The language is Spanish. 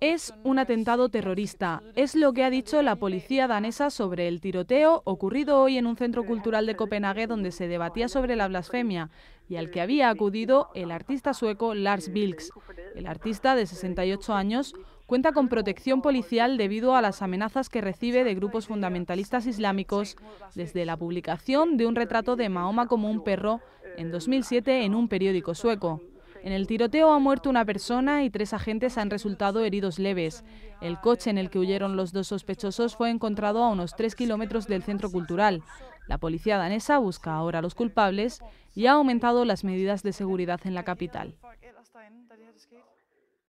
Es un atentado terrorista, es lo que ha dicho la policía danesa sobre el tiroteo ocurrido hoy en un centro cultural de Copenhague donde se debatía sobre la blasfemia y al que había acudido el artista sueco Lars Vilks. El artista de 68 años cuenta con protección policial debido a las amenazas que recibe de grupos fundamentalistas islámicos desde la publicación de un retrato de Mahoma como un perro en 2007 en un periódico sueco. En el tiroteo ha muerto una persona y tres agentes han resultado heridos leves. El coche en el que huyeron los dos sospechosos fue encontrado a unos tres kilómetros del centro cultural. La policía danesa busca ahora a los culpables y ha aumentado las medidas de seguridad en la capital.